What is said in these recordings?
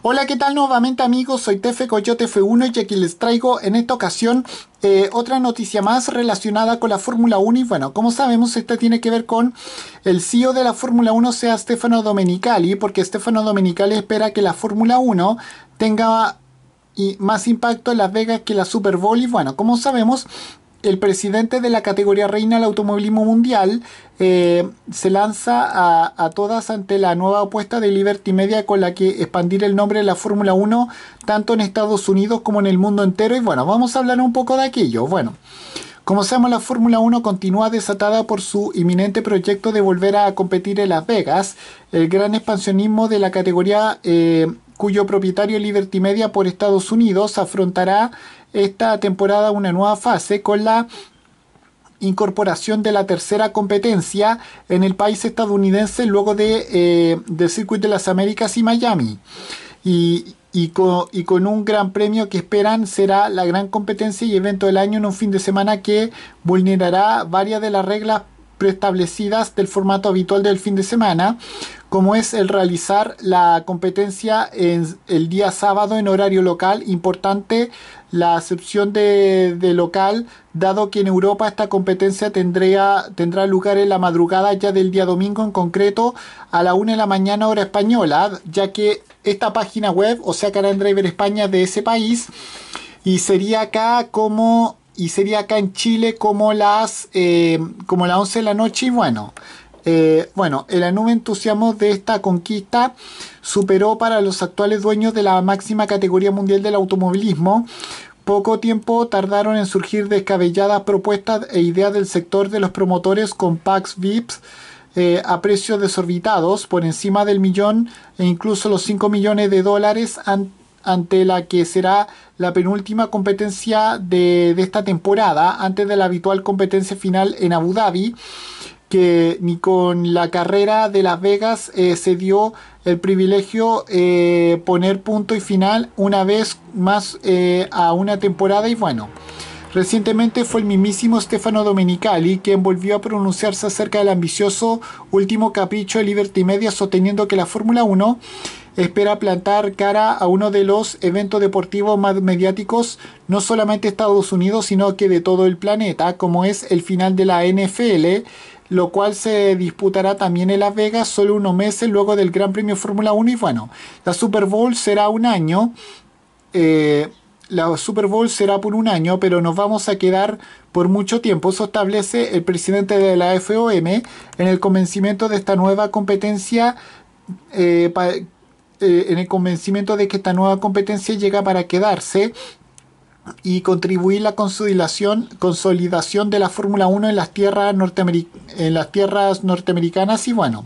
Hola, ¿qué tal nuevamente amigos? Soy Tefe Coyote F1 y aquí les traigo en esta ocasión eh, otra noticia más relacionada con la Fórmula 1 y bueno, como sabemos esta tiene que ver con el CEO de la Fórmula 1 sea Stefano Domenicali porque Stefano Domenicali espera que la Fórmula 1 tenga más impacto en Las Vegas que la Super Bowl y bueno, como sabemos el presidente de la categoría reina del automovilismo mundial eh, se lanza a, todas ante la nueva apuesta de Liberty Media con la que expandir el nombre de la Fórmula 1 tanto en Estados Unidos como en el mundo entero. Y bueno, vamos a hablar un poco de aquello. Bueno. Como sabemos, la Fórmula 1 continúa desatada por su inminente proyecto de volver a competir en Las Vegas. El gran expansionismo de la categoría eh, cuyo propietario Liberty Media por Estados Unidos afrontará esta temporada una nueva fase con la incorporación de la tercera competencia en el país estadounidense luego de, eh, del Circuit de las Américas y Miami. Y, y, y, con, un gran premio que esperan será la gran competencia y evento del año en un fin de semana que vulnerará varias de las reglas preestablecidas del formato habitual del fin de semana, como es el realizar la competencia en el día sábado en horario local. Importante la acepción de, local, dado que en Europa esta competencia tendría, tendrá lugar en la madrugada ya del día domingo, en concreto a la 1 de la mañana hora española, ya que esta página web, o sea, Canal Driver España de ese país, y sería acá como y sería acá en Chile como las eh, como las 11 de la noche y bueno eh, bueno, el enorme entusiasmo de esta conquista superó para los actuales dueños de la máxima categoría mundial del automovilismo. Poco tiempo tardaron en surgir descabelladas propuestas e ideas del sector de los promotores con packs VIPs eh, a precios desorbitados, por encima del millón e incluso los 5 millones de dólares ante la que será la penúltima competencia de, de esta temporada, antes de la habitual competencia final en Abu Dhabi que ni con la carrera de Las Vegas eh, se dio el privilegio eh, poner punto y final una vez más eh, a una temporada y bueno. Recientemente fue el mismísimo Stefano Domenicali quien volvió a pronunciarse acerca del ambicioso último capricho de Liberty Media sosteniendo que la Fórmula 1 espera plantar cara a uno de los eventos deportivos más mediáticos, no solamente de Estados Unidos, sino que de todo el planeta, como es el final de la NFL, lo cual se disputará también en Las Vegas solo unos meses luego del Gran Premio Fórmula 1 y bueno, la Super Bowl será un año, eh, la Super Bowl será por un año, pero nos vamos a quedar por mucho tiempo, eso establece el presidente de la FOM en el convencimiento de esta nueva competencia. Eh, eh, en el convencimiento de que esta nueva competencia llega para quedarse y contribuir la consolidación de la Fórmula 1 en las, tierras en las tierras norteamericanas y bueno,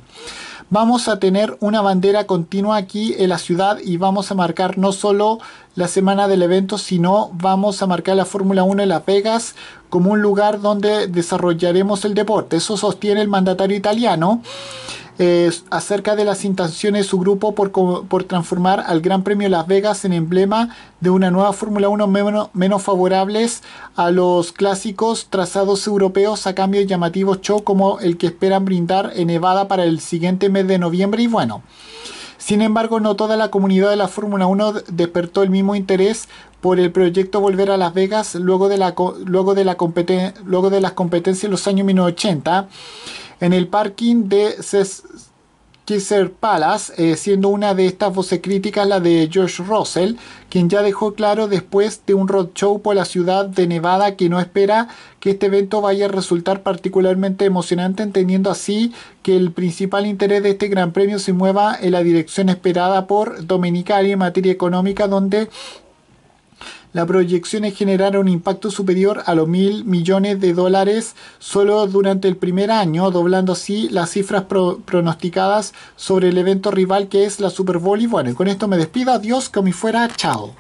vamos a tener una bandera continua aquí en la ciudad y vamos a marcar no solo la semana del evento, sino vamos a marcar la Fórmula 1 en Las Vegas como un lugar donde desarrollaremos el deporte. Eso sostiene el mandatario italiano acerca de las intenciones de su grupo por, transformar al Gran Premio Las Vegas en emblema de una nueva Fórmula 1 menos, menos favorables a los clásicos trazados europeos a cambio de llamativos show como el que esperan brindar en Nevada para el siguiente mes de noviembre y bueno. Sin embargo, no toda la comunidad de la Fórmula 1 despertó el mismo interés por el proyecto Volver a Las Vegas luego de, la, luego de, la luego de las competencias en los años 1980 en el parking de Caesar Palace, eh, siendo una de estas voces críticas la de George Russell, quien ya dejó claro después de un roadshow por la ciudad de Nevada que no espera que este evento vaya a resultar particularmente emocionante, entendiendo así que el principal interés de este Gran Premio se mueva en la dirección esperada por Dominicali en materia económica, donde la proyección es generar un impacto superior a los mil millones de dólares solo durante el primer año, doblando así las cifras pronosticadas sobre el evento rival que es la Super Bowl. Y bueno, y con esto me despido, adiós, como fuera, chao.